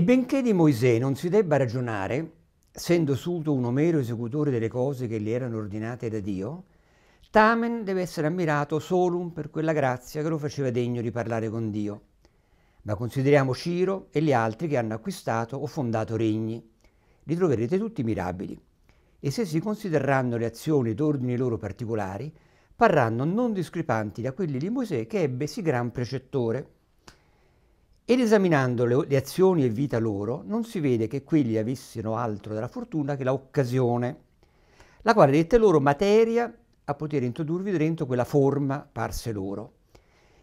E benché di Mosè non si debba ragionare, essendo Suto un omero esecutore delle cose che gli erano ordinate da Dio, Tamen deve essere ammirato solum per quella grazia che lo faceva degno di parlare con Dio. Ma consideriamo Ciro e gli altri che hanno acquistato o fondato regni. Li troverete tutti mirabili. E se si considereranno le azioni ed ordini loro particolari, parranno non discrepanti da quelli di Mosè che ebbe sì gran precettore. Ed esaminando le, le azioni e vita loro, non si vede che quelli avessero altro dalla fortuna che l'occasione, la quale dette loro materia a poter introdurvi dentro quella forma parse loro.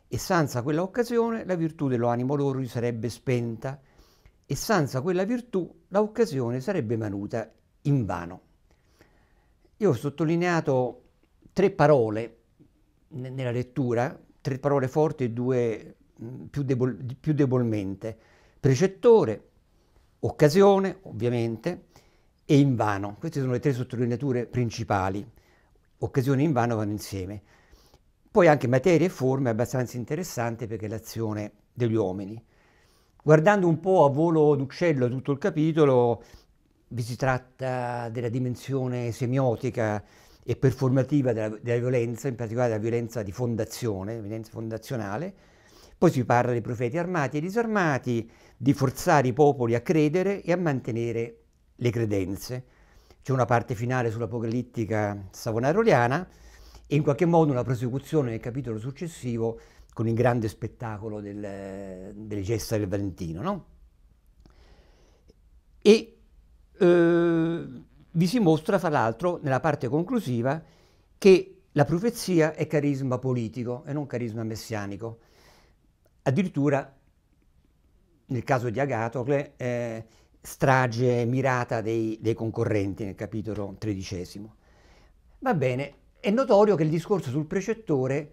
E senza quella occasione la virtù dell'animo loro gli sarebbe spenta, e senza quella virtù l'occasione sarebbe manuta in vano. Io ho sottolineato tre parole nella lettura, tre parole forti e due più, debol, più debolmente. Precettore, occasione, ovviamente, e invano. Queste sono le tre sottolineature principali. Occasione e invano vanno insieme. Poi anche materia e forma è abbastanza interessante perché è l'azione degli uomini. Guardando un po' a volo d'uccello tutto il capitolo, vi si tratta della dimensione semiotica e performativa della, della violenza, in particolare della violenza di fondazione, violenza fondazionale, poi si parla dei profeti armati e disarmati, di forzare i popoli a credere e a mantenere le credenze. C'è una parte finale sull'apocalittica savonaroliana e in qualche modo una prosecuzione nel capitolo successivo con il grande spettacolo del, delle gesta del Valentino. No? E eh, vi si mostra, fra l'altro, nella parte conclusiva, che la profezia è carisma politico e non carisma messianico. Addirittura nel caso di Agatocle eh, strage mirata dei, dei concorrenti nel capitolo tredicesimo. Va bene, è notorio che il discorso sul precettore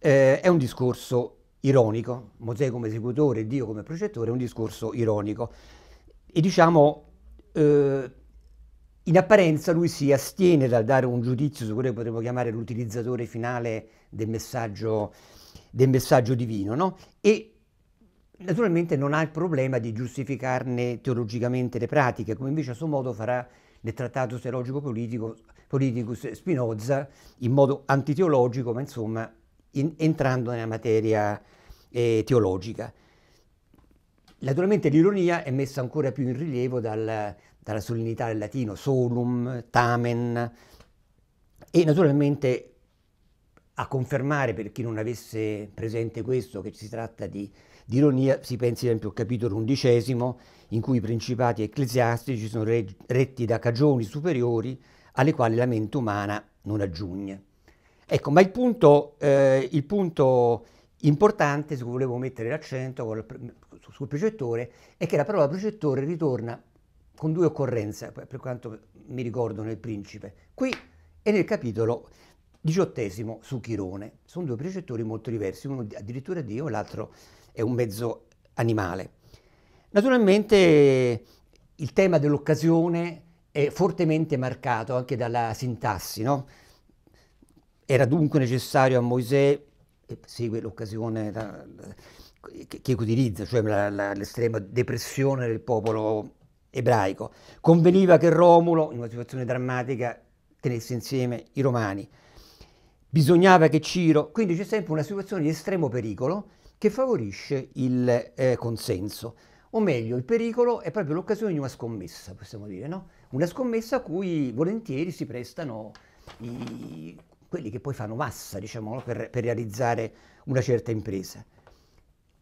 eh, è un discorso ironico, Mosè come esecutore Dio come precettore è un discorso ironico e diciamo eh, in apparenza lui si astiene dal dare un giudizio su quello che potremmo chiamare l'utilizzatore finale del messaggio del messaggio divino, no? E naturalmente non ha il problema di giustificarne teologicamente le pratiche, come invece a suo modo farà nel trattato teologico politico Politicus Spinoza in modo antiteologico, ma insomma in, entrando nella materia eh, teologica. Naturalmente l'ironia è messa ancora più in rilievo dal, dalla solennità del latino, solum, tamen, e naturalmente a confermare, per chi non avesse presente questo, che si tratta di, di ironia, si pensi ad esempio al capitolo undicesimo, in cui i principati ecclesiastici sono re, retti da cagioni superiori alle quali la mente umana non aggiunge. Ecco, ma il punto, eh, il punto importante su cui volevo mettere l'accento sul precettore è che la parola precettore ritorna con due occorrenze, per quanto mi ricordo nel principe, qui e nel capitolo diciottesimo su Chirone. Sono due precettori molto diversi, uno addirittura Dio, e l'altro è un mezzo animale. Naturalmente il tema dell'occasione è fortemente marcato anche dalla sintassi, no? Era dunque necessario a Mosè, segue l'occasione che, che, utilizza, cioè la, la, l'estrema depressione del popolo ebraico. Conveniva che Romulo, in una situazione drammatica, tenesse insieme i romani bisognava che Ciro... Quindi c'è sempre una situazione di estremo pericolo che favorisce il eh, consenso. O meglio, il pericolo è proprio l'occasione di una scommessa, possiamo dire, no? Una scommessa a cui volentieri si prestano i, quelli che poi fanno massa, diciamo, per, per realizzare una certa impresa.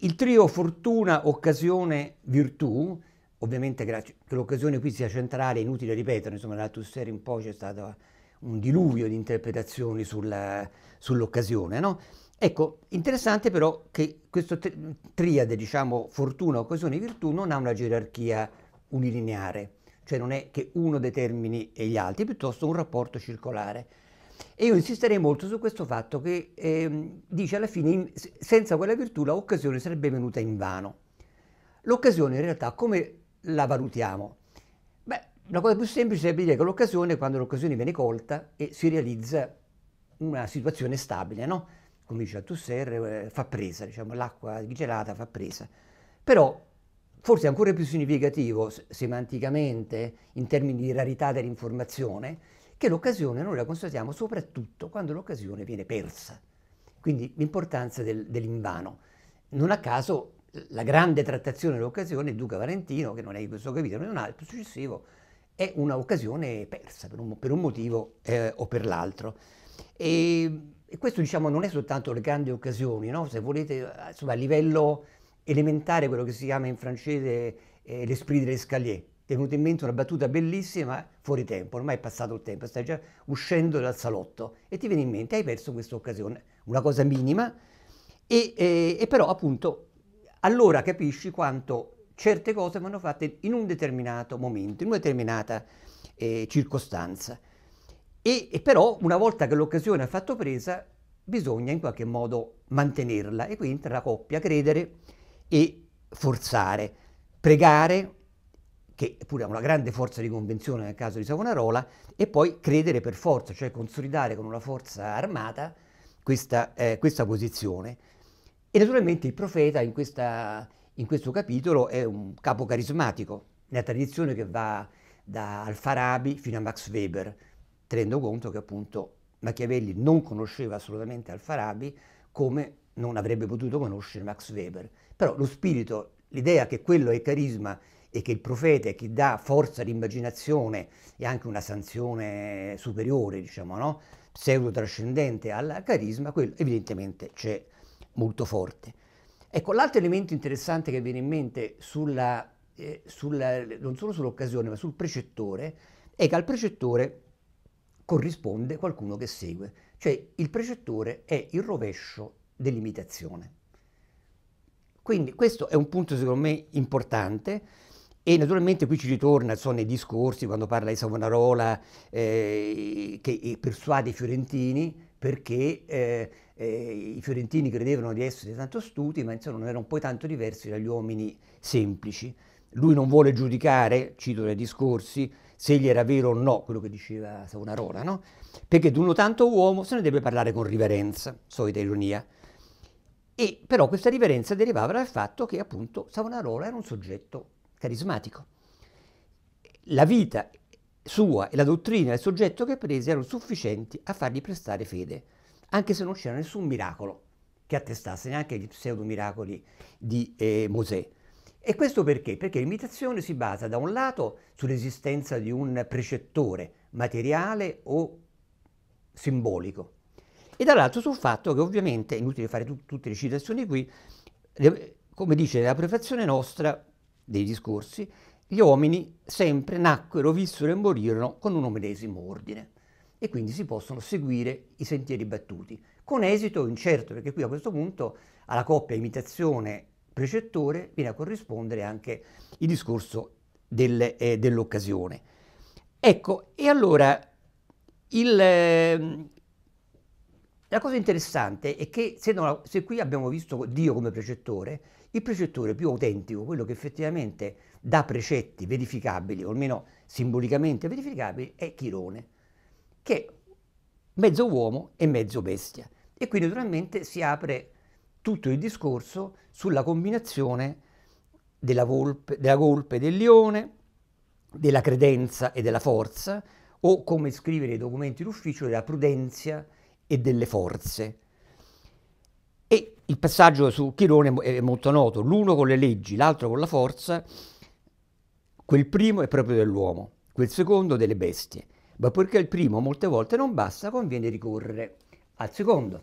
Il trio fortuna, occasione, virtù, ovviamente che l'occasione qui sia centrale, è inutile ripetere, insomma, la Tusser in poi c'è stata un diluvio di interpretazioni sulla, sull'occasione. No? Ecco, interessante però che questo triade, diciamo, fortuna, occasione e virtù non ha una gerarchia unilineare, cioè non è che uno determini gli altri, piuttosto un rapporto circolare. E io insisterei molto su questo fatto che eh, dice alla fine, in, senza quella virtù l'occasione sarebbe venuta in vano. L'occasione in realtà come la valutiamo? La cosa più semplice è dire che l'occasione è quando l'occasione viene colta e si realizza una situazione stabile, no? Come dice Althusser, eh, fa presa, diciamo, l'acqua gelata fa presa. Però forse ancora più significativo semanticamente, in termini di rarità dell'informazione, che l'occasione noi la constatiamo soprattutto quando l'occasione viene persa. Quindi l'importanza del, dell'invano. Non a caso la grande trattazione dell'occasione, Duca Valentino, che non è di questo capitolo, non è un altro successivo, è un'occasione persa per un, per un motivo eh, o per l'altro. E, e, questo diciamo non è soltanto le grandi occasioni, no? se volete insomma, a livello elementare quello che si chiama in francese eh, l'esprit de l'escalier, è venuta in mente una battuta bellissima fuori tempo, ormai è passato il tempo, stai già uscendo dal salotto e ti viene in mente, hai perso questa occasione, una cosa minima, e, e, eh, e però appunto allora capisci quanto certe cose vanno fatte in un determinato momento, in una determinata eh, circostanza. E, e però una volta che l'occasione ha fatto presa, bisogna in qualche modo mantenerla e quindi entra la coppia credere e forzare, pregare, che pure ha una grande forza di convenzione nel caso di Savonarola, e poi credere per forza, cioè consolidare con una forza armata questa, eh, questa posizione. E naturalmente il profeta in questa, in questo capitolo è un capo carismatico, nella tradizione che va da Al-Farabi fino a Max Weber, tenendo conto che appunto Machiavelli non conosceva assolutamente Al-Farabi come non avrebbe potuto conoscere Max Weber. Però lo spirito, l'idea che quello è carisma e che il profeta è chi dà forza all'immaginazione e anche una sanzione superiore, diciamo, no? pseudo-trascendente al carisma, quello evidentemente c'è molto forte. Ecco, l'altro elemento interessante che viene in mente sulla, eh, sulla, non solo sull'occasione, ma sul precettore, è che al precettore corrisponde qualcuno che segue. Cioè il precettore è il rovescio dell'imitazione. Quindi questo è un punto secondo me importante e naturalmente qui ci ritorna so, nei discorsi quando parla di Savonarola eh, che persuade i fiorentini perché eh, eh, i fiorentini credevano di essere tanto astuti, ma insomma non erano poi tanto diversi dagli uomini semplici. Lui non vuole giudicare, cito dai discorsi, se gli era vero o no quello che diceva Savonarola, no? Perché di uno tanto uomo se ne deve parlare con riverenza, solita ironia. E però questa riverenza derivava dal fatto che appunto Savonarola era un soggetto carismatico. La vita sua e la dottrina del soggetto che prese erano sufficienti a fargli prestare fede, anche se non c'era nessun miracolo che attestasse neanche gli pseudo-miracoli di eh, Mosè. E questo perché? Perché l'imitazione si basa da un lato sull'esistenza di un precettore materiale o simbolico e dall'altro sul fatto che ovviamente, è inutile fare tut- tutte le citazioni qui, come dice la prefazione nostra dei discorsi, gli uomini sempre nacquero, vissero e morirono con un medesimo ordine e quindi si possono seguire i sentieri battuti, con esito incerto, perché qui a questo punto alla coppia imitazione precettore viene a corrispondere anche il discorso del, eh, dell'occasione. Ecco, e allora il, ehm, la cosa interessante è che se, non, se, qui abbiamo visto Dio come precettore, il precettore più autentico, quello che effettivamente dà precetti verificabili, o almeno simbolicamente verificabili, è Chirone, che è mezzo uomo e mezzo bestia. E qui naturalmente si apre tutto il discorso sulla combinazione della, volpe, della golpe e del leone, della credenza e della forza, o come scrivere i documenti d'ufficio, della prudenza e delle forze. E il passaggio su Chirone è molto noto, l'uno con le leggi, l'altro con la forza, quel primo è proprio dell'uomo, quel secondo delle bestie, ma poiché il primo molte volte non basta conviene ricorrere al secondo.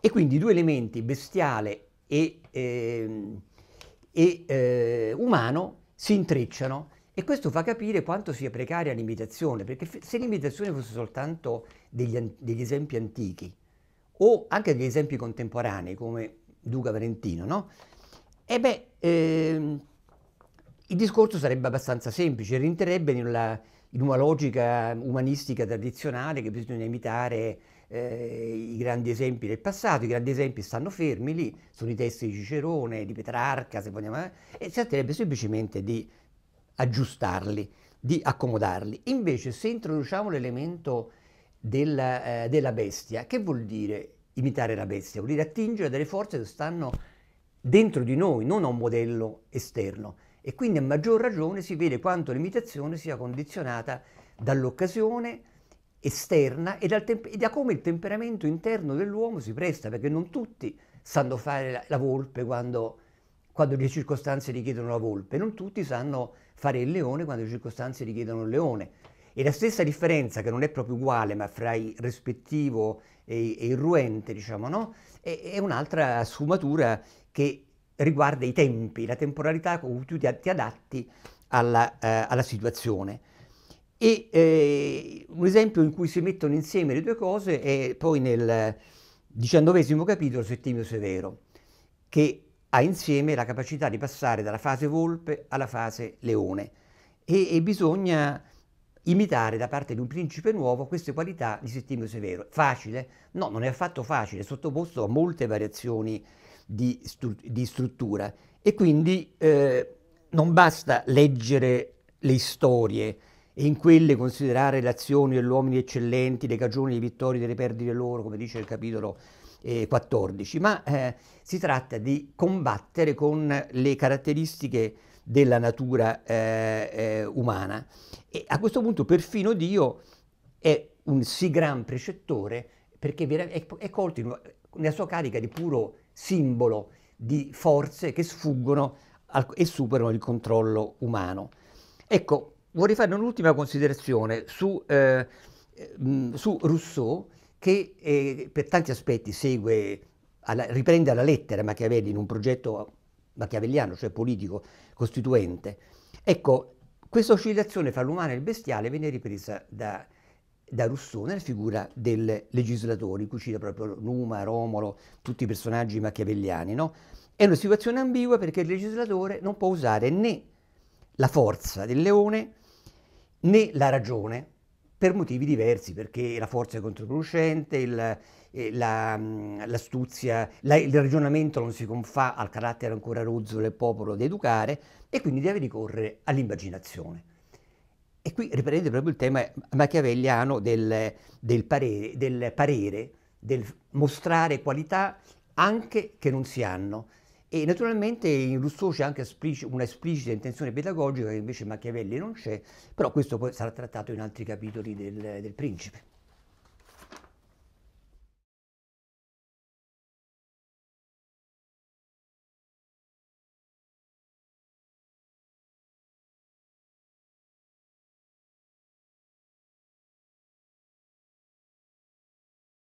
E quindi i due elementi, bestiale e, eh, e eh, umano, si intrecciano e questo fa capire quanto sia precaria l'imitazione, perché se l'imitazione fosse soltanto degli, degli esempi antichi o anche degli esempi contemporanei come Duca Valentino, no? E beh, ehm, il discorso sarebbe abbastanza semplice, rientrerebbe nella, in una logica umanistica tradizionale che bisogna imitare eh, i grandi esempi del passato, i grandi esempi stanno fermi lì, sono i testi di Cicerone, di Petrarca, se vogliamo, eh, e si tratterebbe semplicemente di aggiustarli, di accomodarli. Invece se introduciamo l'elemento della, eh, della bestia, che vuol dire imitare la bestia? Vuol dire attingere a delle forze che stanno dentro di noi, non a un modello esterno. E quindi a maggior ragione si vede quanto l'imitazione sia condizionata dall'occasione esterna e, temp- e, da come il temperamento interno dell'uomo si presta, perché non tutti sanno fare la, la volpe quando, quando le circostanze richiedono la volpe, non tutti sanno fare il leone quando le circostanze richiedono il leone. E la stessa differenza, che non è proprio uguale, ma fra il rispettivo e, e il ruente, diciamo, no? è, è un'altra sfumatura che riguarda i tempi, la temporalità con cui tu ti, ti adatti alla, eh, alla, situazione. E eh, un esempio in cui si mettono insieme le due cose è poi nel diciannovesimo capitolo Settimio Severo, che ha insieme la capacità di passare dalla fase volpe alla fase leone e, e bisogna imitare da parte di un principe nuovo queste qualità di Settimio Severo. Facile? No, non è affatto facile, è sottoposto a molte variazioni di, stru- di struttura e quindi eh, non basta leggere le storie e in quelle considerare le azioni degli uomini eccellenti, le cagioni, le vittorie, le perdite loro, come dice il capitolo 14, ma eh, si tratta di combattere con le caratteristiche della natura eh, eh, umana. E a questo punto perfino Dio è un sì gran precettore perché è, è colto nella sua carica di puro simbolo di forze che sfuggono al, e superano il controllo umano. Ecco, vorrei fare un'ultima considerazione su, eh, su Rousseau che eh, per tanti aspetti segue, alla, riprende alla lettera Machiavelli in un progetto machiavelliano, cioè politico, costituente. Ecco, questa oscillazione fra l'umano e il bestiale viene ripresa da, da Rousseau nella figura del legislatore, in cui cita proprio Numa, Romolo, tutti i personaggi machiavelliani. No? È una situazione ambigua perché il legislatore non può usare né la forza del leone né la ragione, per motivi diversi, perché la forza è controproducente, il, eh, la, mm, l'astuzia, la, il ragionamento non si confà al carattere ancora rozzo del popolo da educare e quindi deve ricorrere all'immaginazione. E qui riprende proprio il tema machiavelliano del, del, parere, del parere, del mostrare qualità anche che non si hanno. E naturalmente in Rousseau c'è anche una esplicita intenzione pedagogica che invece in Machiavelli non c'è, però questo poi sarà trattato in altri capitoli del, del Principe.